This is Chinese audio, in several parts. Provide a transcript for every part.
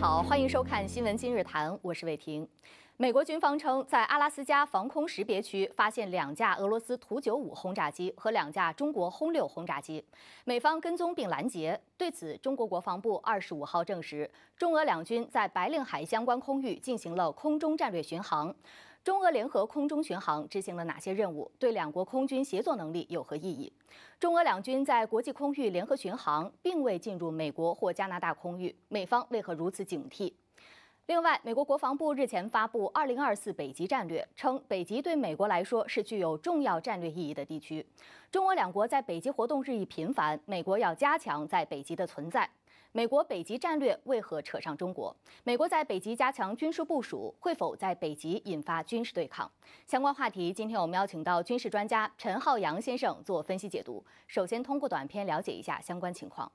好，欢迎收看新闻今日谈，我是魏婷。美国军方称，在阿拉斯加防空识别区发现两架俄罗斯图九五轰炸机和两架中国轰六轰炸机，美方跟踪并拦截。对此，中国国防部二十五号证实，中俄两军在白令海相关空域进行了空中战略巡航。中俄联合空中巡航执行了哪些任务？对两国空军协作能力有何意义？中俄两军在国际空域联合巡航，并未进入美国或加拿大空域，美方为何如此警惕？另外，美国国防部日前发布《二零二四北极战略》，称北极对美国来说是具有重要战略意义的地区。中俄两国在北极活动日益频繁，美国要加强在北极的存在。美国北极战略为何扯上中国？美国在北极加强军事部署，会否在北极引发军事对抗？相关话题，今天我们邀请到军事专家陈浩洋先生做分析解读。首先，通过短片了解一下相关情况。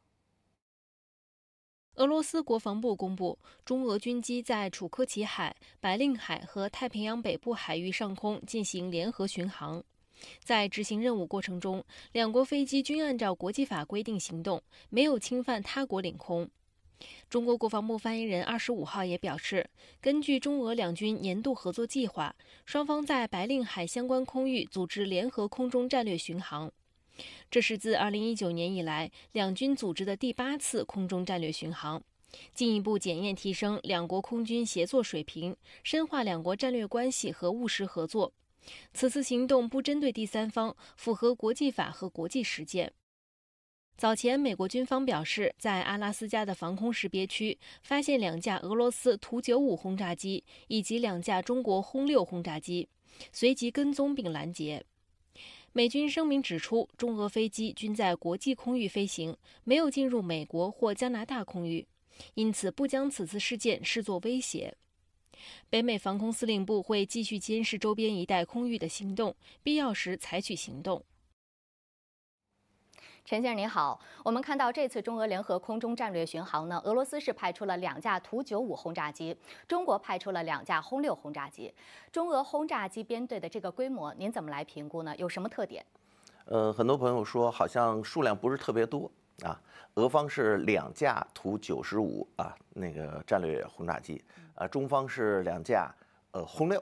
俄罗斯国防部公布，中俄军机在楚科奇海、白令海和太平洋北部海域上空进行联合巡航。在执行任务过程中，两国飞机均按照国际法规定行动，没有侵犯他国领空。中国国防部发言人二十五号也表示，根据中俄两军年度合作计划，双方在白令海相关空域组织联合空中战略巡航，这是自二零一九年以来两军组织的第八次空中战略巡航，进一步检验提升两国空军协作水平，深化两国战略关系和务实合作。此次行动不针对第三方，符合国际法和国际实践。早前，美国军方表示，在阿拉斯加的防空识别区发现两架俄罗斯图九五轰炸机以及两架中国轰六轰炸机，随即跟踪并拦截。美军声明指出，中俄飞机均在国际空域飞行，没有进入美国或加拿大空域，因此不将此次事件视作威胁。北美防空司令部会继续监视周边一带空域的行动，必要时采取行动。陈先生您好，我们看到这次中俄联合空中战略巡航呢，俄罗斯是派出了两架图九五轰炸机，中国派出了两架轰六轰炸机。中俄轰炸机编队的这个规模，您怎么来评估呢？有什么特点？呃，很多朋友说好像数量不是特别多。啊，俄方是两架图九十五啊，那个战略轰炸机。呃，中方是两架，呃，轰六，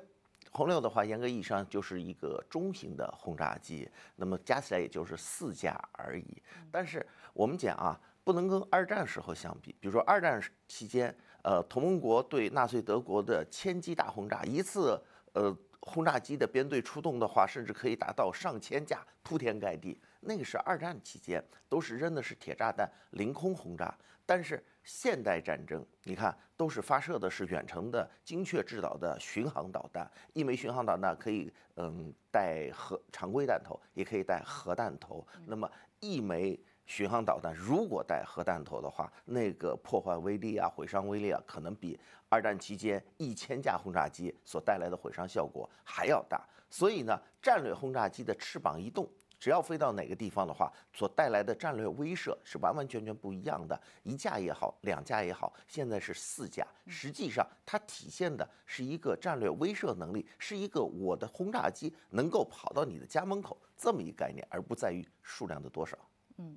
轰六的话，严格意义上就是一个中型的轰炸机。那么加起来也就是四架而已。但是我们讲啊，不能跟二战时候相比。比如说二战期间，呃，同盟国对纳粹德国的千机大轰炸，一次呃轰炸机的编队出动的话，甚至可以达到上千架，铺天盖地。那个是二战期间，都是扔的是铁炸弹，凌空轰炸。但是现代战争，你看都是发射的是远程的精确制导的巡航导弹。一枚巡航导弹可以嗯带核常规弹头，也可以带核弹头。那么一枚巡航导弹如果带核弹头的话，那个破坏威力啊，毁伤威力啊，可能比二战期间一千架轰炸机所带来的毁伤效果还要大。所以呢，战略轰炸机的翅膀一动。只要飞到哪个地方的话，所带来的战略威慑是完完全全不一样的。一架也好，两架也好，现在是四架，实际上它体现的是一个战略威慑能力，是一个我的轰炸机能够跑到你的家门口这么一个概念，而不在于数量的多少。嗯。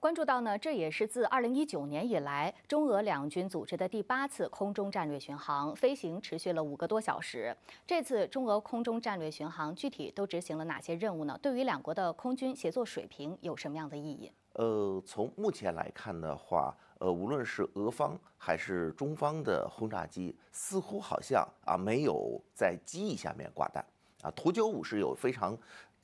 关注到呢，这也是自二零一九年以来中俄两军组织的第八次空中战略巡航，飞行持续了五个多小时。这次中俄空中战略巡航具体都执行了哪些任务呢？对于两国的空军协作水平有什么样的意义？呃，从目前来看的话，呃，无论是俄方还是中方的轰炸机，似乎好像啊没有在机翼下面挂弹啊，图九五是有非常。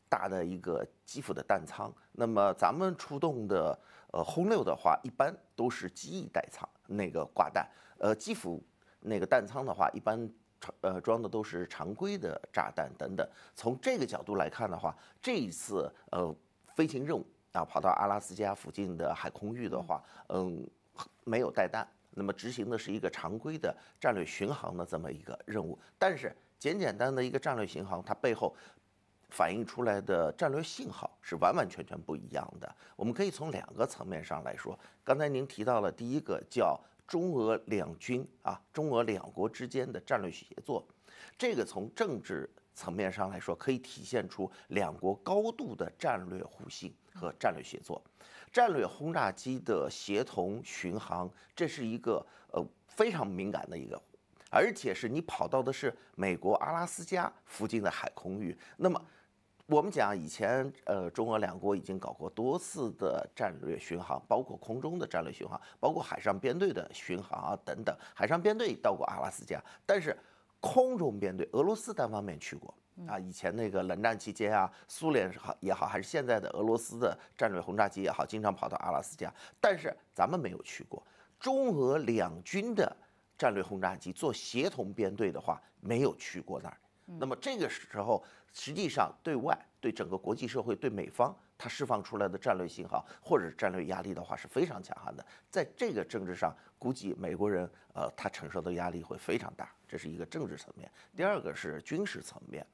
大的一个基辅的弹仓，那么咱们出动的呃轰六的话，一般都是机翼带仓那个挂弹，呃基辅那个弹仓的话，一般呃装的都是常规的炸弹等等。从这个角度来看的话，这一次呃飞行任务啊，跑到阿拉斯加附近的海空域的话，嗯没有带弹，那么执行的是一个常规的战略巡航的这么一个任务。但是简简单单的一个战略巡航，它背后。反映出来的战略信号是完完全全不一样的。我们可以从两个层面上来说。刚才您提到了第一个叫中俄两军啊，中俄两国之间的战略协作。这个从政治层面上来说，可以体现出两国高度的战略互信和战略协作。战略轰炸机的协同巡航，这是一个呃非常敏感的一个，而且是你跑到的是美国阿拉斯加附近的海空域，那么。我们讲以前，呃，中俄两国已经搞过多次的战略巡航，包括空中的战略巡航，包括海上编队的巡航啊等等。海上编队到过阿拉斯加，但是空中编队，俄罗斯单方面去过啊。以前那个冷战期间啊，苏联也好，还是现在的俄罗斯的战略轰炸机也好，经常跑到阿拉斯加，但是咱们没有去过。中俄两军的战略轰炸机做协同编队的话，没有去过那儿。那么这个时候。实际上，对外、对整个国际社会、对美方，它释放出来的战略信号或者战略压力的话是非常强悍的。在这个政治上，估计美国人呃他承受的压力会非常大，这是一个政治层面。第二个是军事层面，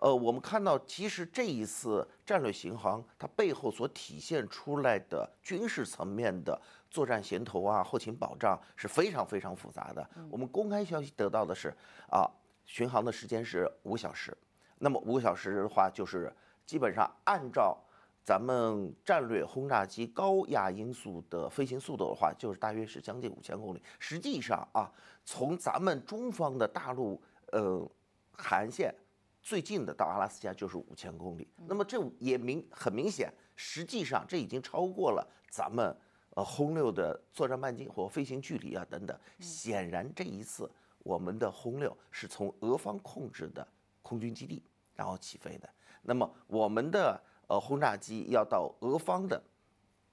呃，我们看到其实这一次战略巡航，它背后所体现出来的军事层面的作战衔头啊、后勤保障是非常非常复杂的。我们公开消息得到的是，啊，巡航的时间是五小时。那么五个小时的话，就是基本上按照咱们战略轰炸机高亚音速的飞行速度的话，就是大约是将近五千公里。实际上啊，从咱们中方的大陆呃岸线最近的到阿拉斯加就是五千公里。那么这也明很明显，实际上这已经超过了咱们呃轰六的作战半径或飞行距离啊等等。显然这一次我们的轰六是从俄方控制的空军基地。然后起飞的，那么我们的呃轰炸机要到俄方的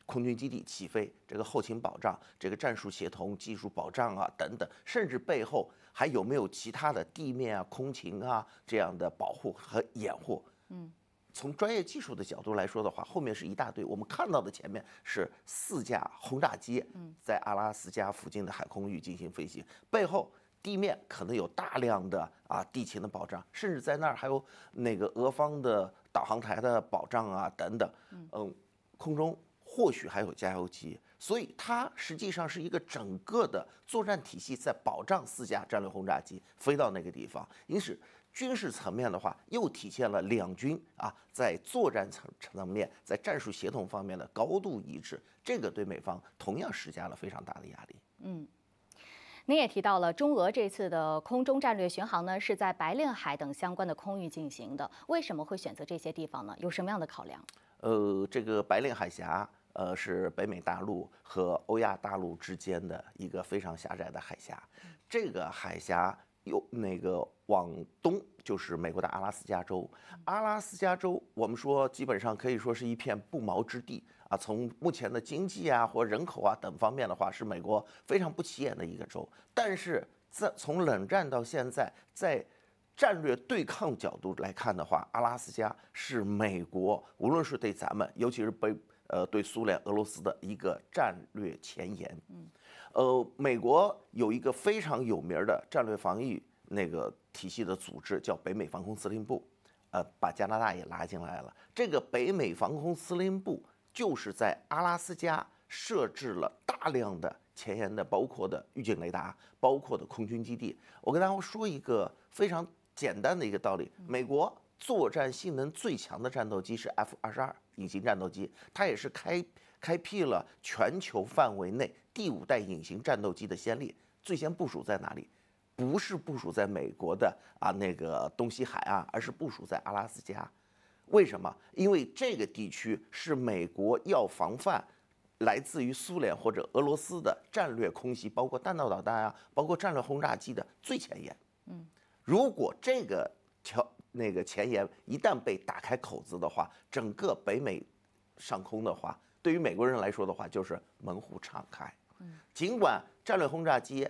空军基地起飞，这个后勤保障、这个战术协同、技术保障啊等等，甚至背后还有没有其他的地面啊、空情啊这样的保护和掩护？嗯，从专业技术的角度来说的话，后面是一大堆。我们看到的前面是四架轰炸机在阿拉斯加附近的海空域进行飞行，背后。地面可能有大量的啊地勤的保障，甚至在那儿还有那个俄方的导航台的保障啊等等。嗯，空中或许还有加油机，所以它实际上是一个整个的作战体系在保障四架战略轰炸机飞到那个地方。因此，军事层面的话，又体现了两军啊在作战层层面在战术协同方面的高度一致。这个对美方同样施加了非常大的压力。嗯。您也提到了中俄这次的空中战略巡航呢，是在白令海等相关的空域进行的。为什么会选择这些地方呢？有什么样的考量？呃，这个白令海峡，呃，是北美大陆和欧亚大陆之间的一个非常狭窄的海峡。这个海峡又那个往东就是美国的阿拉斯加州。阿拉斯加州我们说基本上可以说是一片不毛之地。从目前的经济啊或人口啊等方面的话，是美国非常不起眼的一个州。但是，在从冷战到现在，在战略对抗角度来看的话，阿拉斯加是美国无论是对咱们，尤其是北呃对苏联、俄罗斯的一个战略前沿。嗯，呃，美国有一个非常有名的战略防御那个体系的组织，叫北美防空司令部，呃，把加拿大也拉进来了。这个北美防空司令部。就是在阿拉斯加设置了大量的前沿的，包括的预警雷达，包括的空军基地。我跟大家说一个非常简单的一个道理：美国作战性能最强的战斗机是 F 二十二隐形战斗机，它也是开开辟了全球范围内第五代隐形战斗机的先例。最先部署在哪里？不是部署在美国的啊那个东西海岸，而是部署在阿拉斯加。为什么？因为这个地区是美国要防范，来自于苏联或者俄罗斯的战略空袭，包括弹道导弹啊，包括战略轰炸机的最前沿。嗯，如果这个条那个前沿一旦被打开口子的话，整个北美上空的话，对于美国人来说的话，就是门户敞开。嗯，尽管战略轰炸机。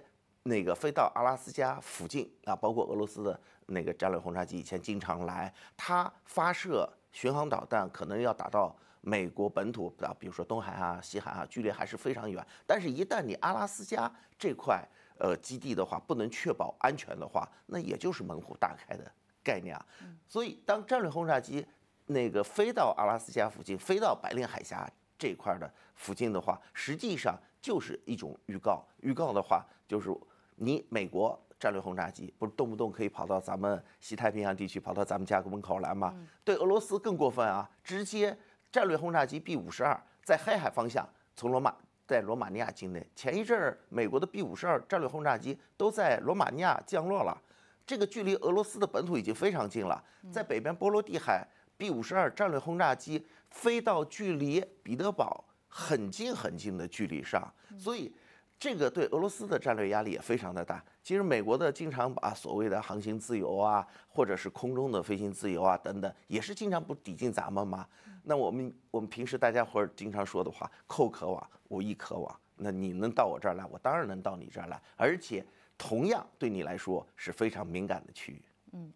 那个飞到阿拉斯加附近啊，包括俄罗斯的那个战略轰炸机以前经常来，它发射巡航导弹可能要打到美国本土，啊，比如说东海啊、西海啊，距离还是非常远。但是，一旦你阿拉斯加这块呃基地的话不能确保安全的话，那也就是门户大开的概念啊。所以，当战略轰炸机那个飞到阿拉斯加附近，飞到白令海峡这块的附近的话，实际上就是一种预告。预告的话，就是。你美国战略轰炸机不是动不动可以跑到咱们西太平洋地区，跑到咱们家门口来吗？对俄罗斯更过分啊！直接战略轰炸机 B 五十二在黑海方向，从罗马在罗马尼亚境内。前一阵儿，美国的 B 五十二战略轰炸机都在罗马尼亚降落了，这个距离俄罗斯的本土已经非常近了。在北边波罗的海，B 五十二战略轰炸机飞到距离彼得堡很近很近的距离上，所以。这个对俄罗斯的战略压力也非常的大。其实美国的经常把所谓的航行自由啊，或者是空中的飞行自由啊等等，也是经常不抵近咱们吗？那我们我们平时大家伙儿经常说的话，寇可往，我亦可往。那你能到我这儿来，我当然能到你这儿来，而且同样对你来说是非常敏感的区域。嗯。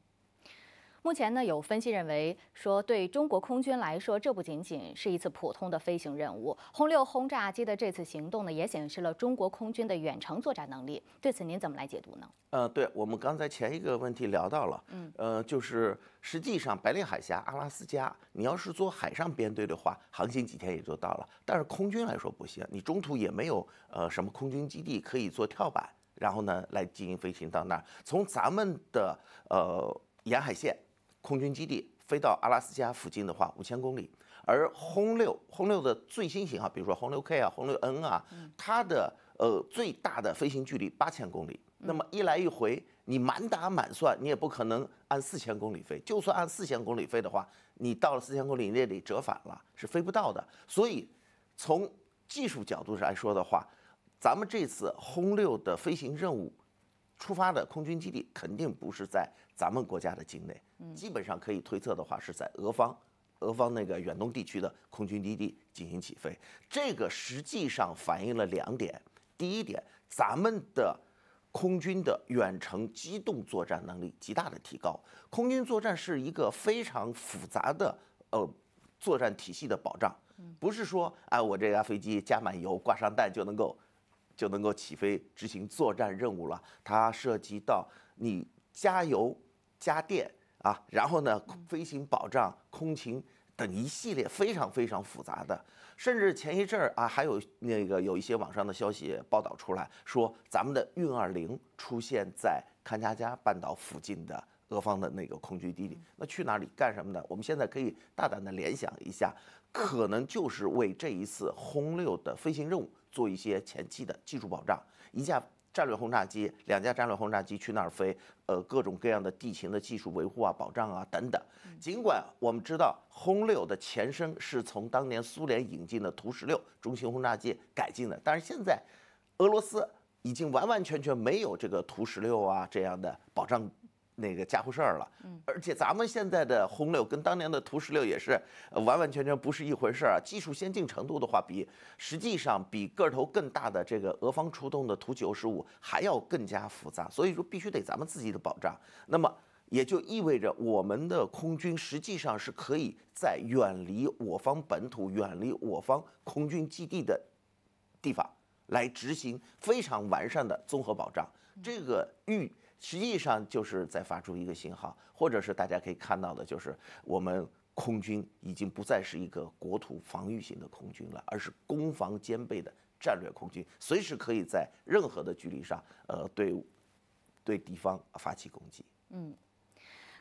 目前呢，有分析认为说，对中国空军来说，这不仅仅是一次普通的飞行任务。轰六轰炸机的这次行动呢，也显示了中国空军的远程作战能力。对此，您怎么来解读呢？呃，对我们刚才前一个问题聊到了，嗯，呃，就是实际上白令海峡、阿拉斯加，你要是做海上编队的话，航行几天也就到了。但是空军来说不行，你中途也没有呃什么空军基地可以做跳板，然后呢来进行飞行到那儿。从咱们的呃沿海线。空军基地飞到阿拉斯加附近的话，五千公里；而轰六，轰六的最新型号，比如说轰六 K 啊、轰六 N 啊，它的呃最大的飞行距离八千公里。那么一来一回，你满打满算，你也不可能按四千公里飞；就算按四千公里飞的话，你到了四千公里那里折返了，是飞不到的。所以，从技术角度来说的话，咱们这次轰六的飞行任务。出发的空军基地肯定不是在咱们国家的境内，基本上可以推测的话是在俄方，俄方那个远东地区的空军基地进行起飞。这个实际上反映了两点：第一点，咱们的空军的远程机动作战能力极大的提高。空军作战是一个非常复杂的呃作战体系的保障，不是说哎我这架飞机加满油挂上弹就能够。就能够起飞执行作战任务了。它涉及到你加油、加电啊，然后呢，飞行保障、空勤等一系列非常非常复杂的。甚至前一阵儿啊，还有那个有一些网上的消息报道出来说，咱们的运二零出现在堪察加半岛附近的俄方的那个空军基地那去哪里干什么呢？我们现在可以大胆的联想一下，可能就是为这一次轰六的飞行任务。做一些前期的技术保障，一架战略轰炸机，两架战略轰炸机去那儿飞，呃，各种各样的地形的技术维护啊、保障啊等等。尽管我们知道轰六的前身是从当年苏联引进的图十六中型轰炸机改进的，但是现在俄罗斯已经完完全全没有这个图十六啊这样的保障。那个家伙事儿了，而且咱们现在的轰六跟当年的图十六也是完完全全不是一回事儿啊。技术先进程度的话，比实际上比个头更大的这个俄方出动的图九十五还要更加复杂，所以说必须得咱们自己的保障。那么也就意味着我们的空军实际上是可以在远离我方本土、远离我方空军基地的地方来执行非常完善的综合保障，这个预实际上就是在发出一个信号，或者是大家可以看到的，就是我们空军已经不再是一个国土防御型的空军了，而是攻防兼备的战略空军，随时可以在任何的距离上，呃，对，对敌方发起攻击。嗯。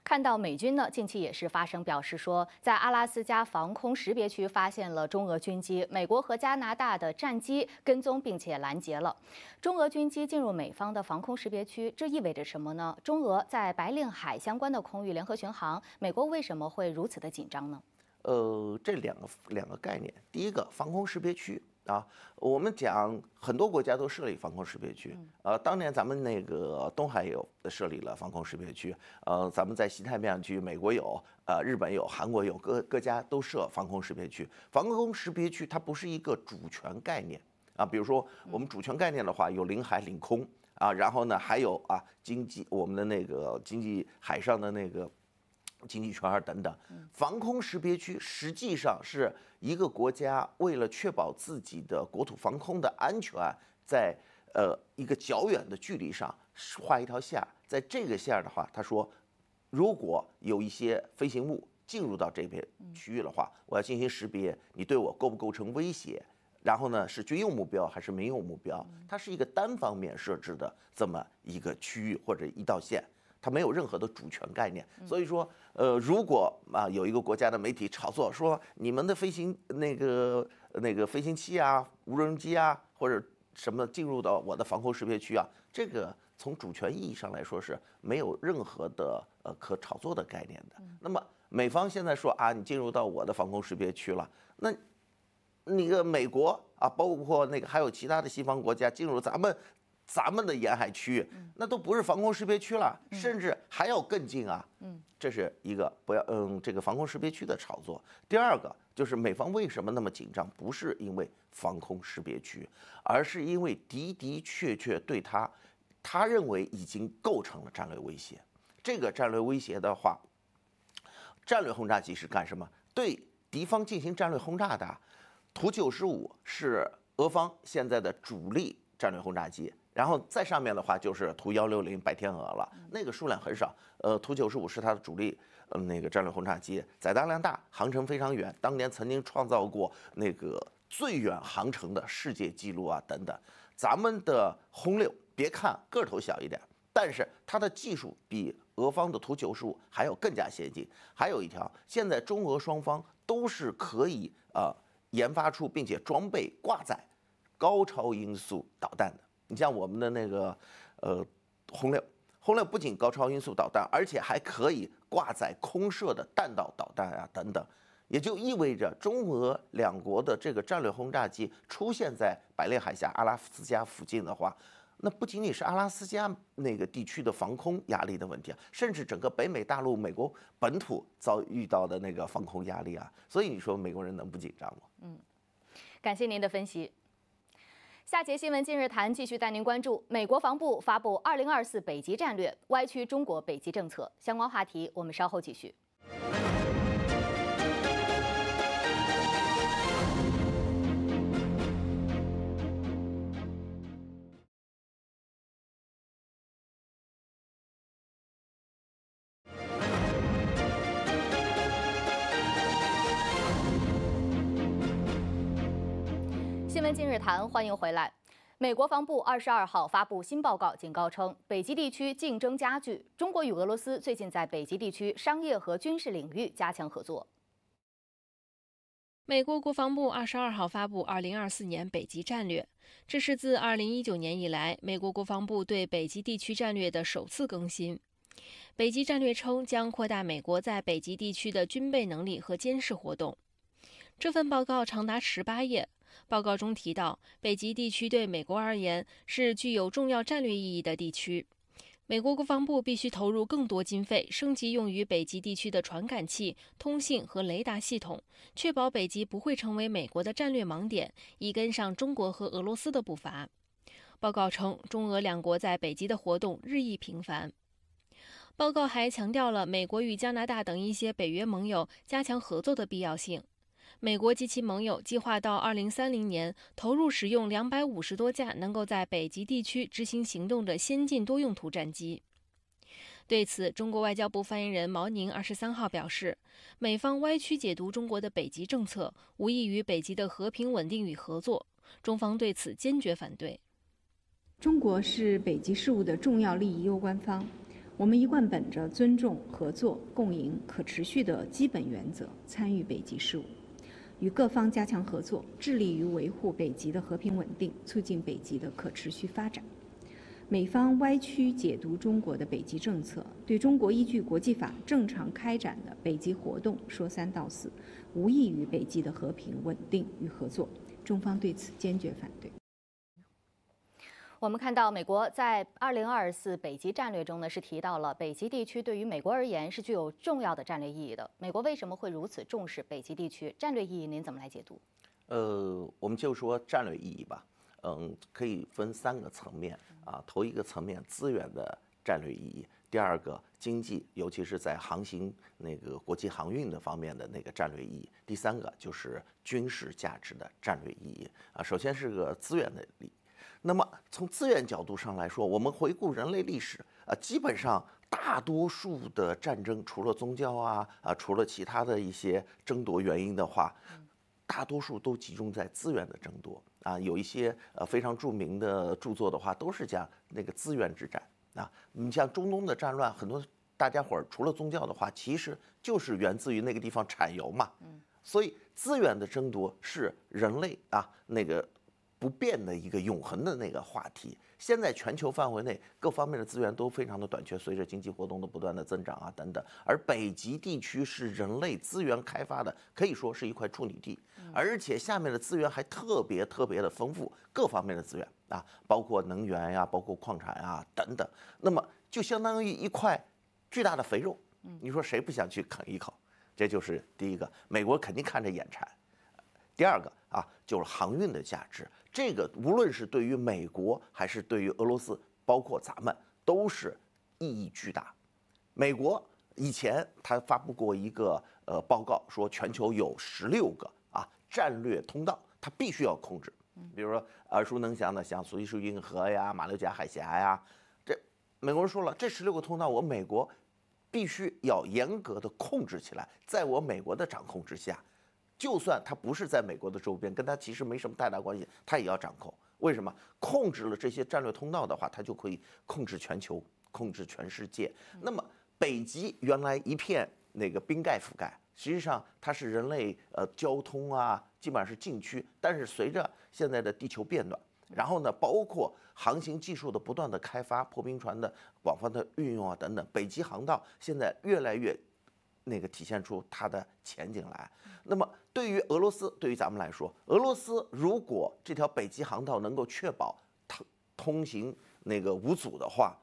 看到美军呢，近期也是发声表示说，在阿拉斯加防空识别区发现了中俄军机，美国和加拿大的战机跟踪并且拦截了，中俄军机进入美方的防空识别区，这意味着什么呢？中俄在白令海相关的空域联合巡航，美国为什么会如此的紧张呢？呃，这两个两个概念，第一个防空识别区。啊，我们讲很多国家都设立防空识别区，呃，当年咱们那个东海有设立了防空识别区，呃，咱们在西太平洋区，美国有，呃，日本有，韩国有，各各家都设防空识别区。防空识别区它不是一个主权概念啊，比如说我们主权概念的话，有领海、领空啊，然后呢还有啊经济，我们的那个经济海上的那个经济圈等等。防空识别区实际上是。一个国家为了确保自己的国土防空的安全，在呃一个较远的距离上画一条线，在这个线儿的话，他说，如果有一些飞行物进入到这片区域的话，我要进行识别，你对我构不构成威胁？然后呢，是军用目标还是民用目标？它是一个单方面设置的这么一个区域或者一道线。它没有任何的主权概念，所以说，呃，如果啊有一个国家的媒体炒作说你们的飞行那个那个飞行器啊、无人机啊或者什么进入到我的防空识别区啊，这个从主权意义上来说是没有任何的呃可炒作的概念的。那么美方现在说啊，你进入到我的防空识别区了，那那个美国啊，包括那个还有其他的西方国家进入咱们。咱们的沿海区域，那都不是防空识别区了，甚至还要更近啊。嗯，这是一个不要嗯这个防空识别区的炒作。第二个就是美方为什么那么紧张，不是因为防空识别区，而是因为的的确确对他，他认为已经构成了战略威胁。这个战略威胁的话，战略轰炸机是干什么？对敌方进行战略轰炸的。图九十五是俄方现在的主力战略轰炸机。然后再上面的话就是图幺六零白天鹅了，那个数量很少。呃，图九十五是它的主力，嗯、那个战略轰炸机，载弹量大，航程非常远，当年曾经创造过那个最远航程的世界纪录啊等等。咱们的轰六，别看个头小一点，但是它的技术比俄方的图九十五还要更加先进。还有一条，现在中俄双方都是可以啊研发出并且装备挂载高超音速导弹的。你像我们的那个，呃，轰六，轰六不仅高超音速导弹，而且还可以挂载空射的弹道导弹啊，等等。也就意味着，中俄两国的这个战略轰炸机出现在白令海峡、阿拉斯加附近的话，那不仅仅是阿拉斯加那个地区的防空压力的问题啊，甚至整个北美大陆、美国本土遭遇到的那个防空压力啊。所以你说美国人能不紧张吗？嗯，感谢您的分析。下节新闻《今日谈》继续带您关注美国防部发布二零二四北极战略，歪曲中国北极政策相关话题，我们稍后继续。欢迎回来。美国防部二十二号发布新报告，警告称北极地区竞争加剧。中国与俄罗斯最近在北极地区商业和军事领域加强合作。美国国防部二十二号发布二零二四年北极战略，这是自二零一九年以来美国国防部对北极地区战略的首次更新。北极战略称将扩大美国在北极地区的军备能力和监视活动。这份报告长达十八页。报告中提到，北极地区对美国而言是具有重要战略意义的地区。美国国防部必须投入更多经费，升级用于北极地区的传感器、通信和雷达系统，确保北极不会成为美国的战略盲点，以跟上中国和俄罗斯的步伐。报告称，中俄两国在北极的活动日益频繁。报告还强调了美国与加拿大等一些北约盟友加强合作的必要性。美国及其盟友计划到二零三零年投入使用两百五十多架能够在北极地区执行行动的先进多用途战机。对此，中国外交部发言人毛宁二十三号表示：“美方歪曲解读中国的北极政策，无异于北极的和平、稳定与合作，中方对此坚决反对。中国是北极事务的重要利益攸关方，我们一贯本着尊重、合作、共赢、可持续的基本原则参与北极事务。”与各方加强合作，致力于维护北极的和平稳定，促进北极的可持续发展。美方歪曲解读中国的北极政策，对中国依据国际法正常开展的北极活动说三道四，无益于北极的和平稳定与合作。中方对此坚决反对。我们看到，美国在二零二四北极战略中呢，是提到了北极地区对于美国而言是具有重要的战略意义的。美国为什么会如此重视北极地区战略意义？您怎么来解读？呃，我们就说战略意义吧。嗯，可以分三个层面啊。头一个层面，资源的战略意义；第二个，经济，尤其是在航行那个国际航运的方面的那个战略意义；第三个就是军事价值的战略意义啊。首先是个资源的那么，从资源角度上来说，我们回顾人类历史，啊，基本上大多数的战争，除了宗教啊，啊，除了其他的一些争夺原因的话，大多数都集中在资源的争夺。啊，有一些呃非常著名的著作的话，都是讲那个资源之战。啊，你像中东的战乱，很多大家伙儿除了宗教的话，其实就是源自于那个地方产油嘛。嗯。所以，资源的争夺是人类啊那个。不变的一个永恒的那个话题。现在全球范围内各方面的资源都非常的短缺，随着经济活动的不断的增长啊等等，而北极地区是人类资源开发的可以说是一块处女地，而且下面的资源还特别特别的丰富，各方面的资源啊，包括能源呀，包括矿产啊等等。那么就相当于一块巨大的肥肉，你说谁不想去啃一口？这就是第一个，美国肯定看着眼馋。第二个啊，就是航运的价值。这个无论是对于美国还是对于俄罗斯，包括咱们，都是意义巨大。美国以前他发布过一个呃报告，说全球有十六个啊战略通道，它必须要控制。嗯，比如说耳熟能详的像苏伊士运河呀、马六甲海峡呀，这美国人说了，这十六个通道我美国必须要严格的控制起来，在我美国的掌控之下。就算它不是在美国的周边，跟它其实没什么太大关系，它也要掌控。为什么？控制了这些战略通道的话，它就可以控制全球，控制全世界。那么北极原来一片那个冰盖覆盖，实际上它是人类呃交通啊，基本上是禁区。但是随着现在的地球变暖，然后呢，包括航行技术的不断的开发，破冰船的广泛的运用啊等等，北极航道现在越来越。那个体现出它的前景来。那么，对于俄罗斯，对于咱们来说，俄罗斯如果这条北极航道能够确保它通行那个无阻的话，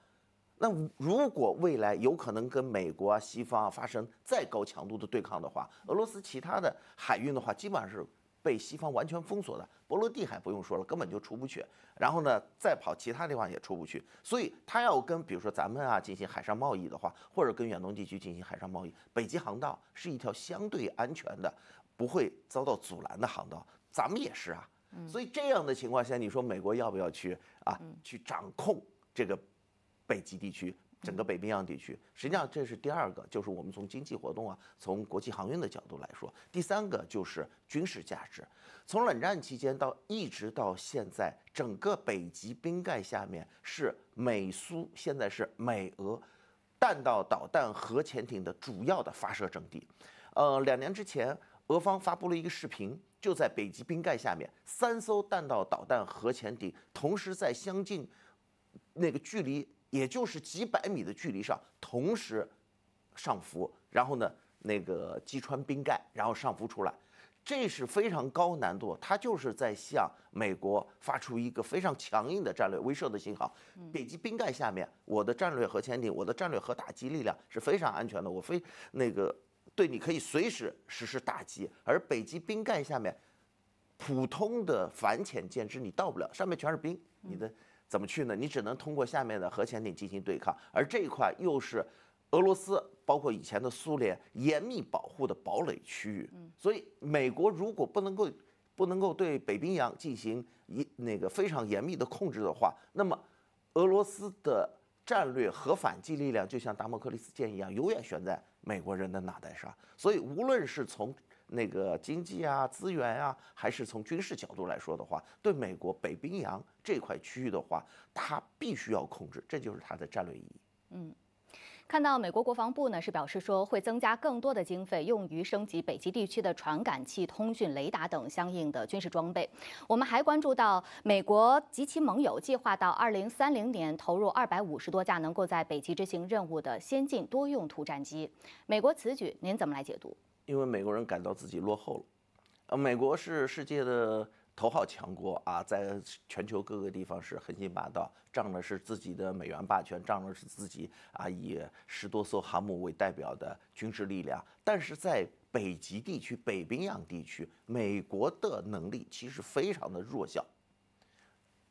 那如果未来有可能跟美国啊、西方啊发生再高强度的对抗的话，俄罗斯其他的海运的话，基本上是。被西方完全封锁的波罗的海不用说了，根本就出不去。然后呢，再跑其他地方也出不去。所以他要跟比如说咱们啊进行海上贸易的话，或者跟远东地区进行海上贸易，北极航道是一条相对安全的，不会遭到阻拦的航道。咱们也是啊。所以这样的情况下，你说美国要不要去啊去掌控这个北极地区？整个北冰洋地区，实际上这是第二个，就是我们从经济活动啊，从国际航运的角度来说，第三个就是军事价值。从冷战期间到一直到现在，整个北极冰盖下面是美苏，现在是美俄，弹道导弹核潜艇的主要的发射阵地。呃，两年之前，俄方发布了一个视频，就在北极冰盖下面，三艘弹道导弹核潜艇同时在相近那个距离。也就是几百米的距离上同时上浮，然后呢那个击穿冰盖，然后上浮出来，这是非常高难度。它就是在向美国发出一个非常强硬的战略威慑的信号。北极冰盖下面，我的战略核潜艇，我的战略核打击力量是非常安全的。我非那个对，你可以随时实施打击，而北极冰盖下面普通的反潜舰只你到不了，上面全是冰，你的。怎么去呢？你只能通过下面的核潜艇进行对抗，而这一块又是俄罗斯包括以前的苏联严密保护的堡垒区域。所以，美国如果不能够不能够对北冰洋进行一那个非常严密的控制的话，那么俄罗斯的战略核反击力量就像达摩克利斯剑一样，永远悬在美国人的脑袋上。所以，无论是从那个经济啊、资源啊，还是从军事角度来说的话，对美国北冰洋这块区域的话，它必须要控制，这就是它的战略意义。嗯，看到美国国防部呢是表示说会增加更多的经费用于升级北极地区的传感器、通讯、雷达等相应的军事装备。我们还关注到，美国及其盟友计划到二零三零年投入二百五十多架能够在北极执行任务的先进多用途战机。美国此举您怎么来解读？因为美国人感到自己落后了，呃，美国是世界的头号强国啊，在全球各个地方是横行霸道，仗的是自己的美元霸权，仗的是自己啊以十多艘航母为代表的军事力量，但是在北极地区、北冰洋地区，美国的能力其实非常的弱小。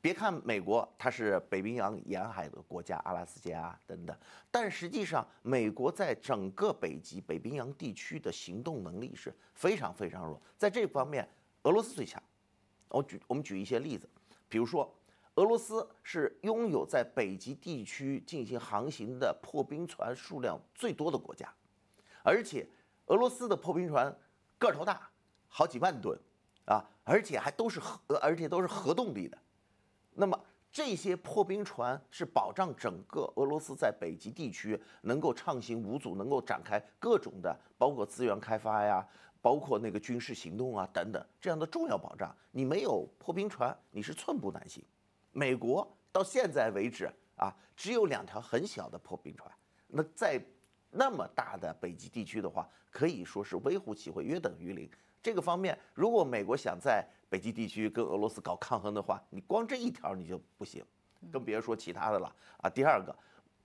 别看美国，它是北冰洋沿海的国家，阿拉斯加等等，但实际上，美国在整个北极北冰洋地区的行动能力是非常非常弱，在这方面，俄罗斯最强。我举我们举一些例子，比如说，俄罗斯是拥有在北极地区进行航行的破冰船数量最多的国家，而且俄罗斯的破冰船个头大，好几万吨，啊，而且还都是核，而且都是核动力的。那么这些破冰船是保障整个俄罗斯在北极地区能够畅行无阻，能够展开各种的，包括资源开发呀，包括那个军事行动啊等等这样的重要保障。你没有破冰船，你是寸步难行。美国到现在为止啊，只有两条很小的破冰船，那在那么大的北极地区的话，可以说是微乎其微，约等于零。这个方面，如果美国想在北极地区跟俄罗斯搞抗衡的话，你光这一条你就不行，更别说其他的了啊。第二个，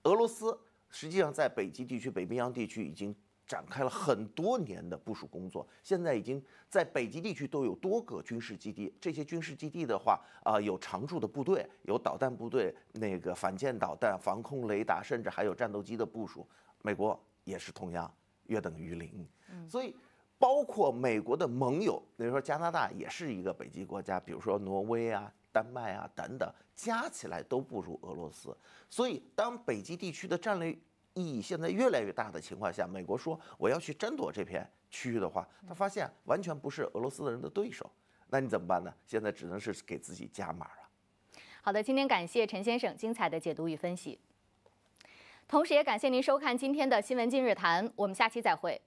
俄罗斯实际上在北极地区、北冰洋地区已经展开了很多年的部署工作，现在已经在北极地区都有多个军事基地。这些军事基地的话啊，有常驻的部队，有导弹部队，那个反舰导弹、防空雷达，甚至还有战斗机的部署。美国也是同样，约等于零，所以。包括美国的盟友，比如说加拿大也是一个北极国家，比如说挪威啊、丹麦啊等等，加起来都不如俄罗斯。所以，当北极地区的战略意义现在越来越大的情况下，美国说我要去争夺这片区域的话，他发现完全不是俄罗斯的人的对手。那你怎么办呢？现在只能是给自己加码了。好的，今天感谢陈先生精彩的解读与分析，同时也感谢您收看今天的新闻今日谈，我们下期再会。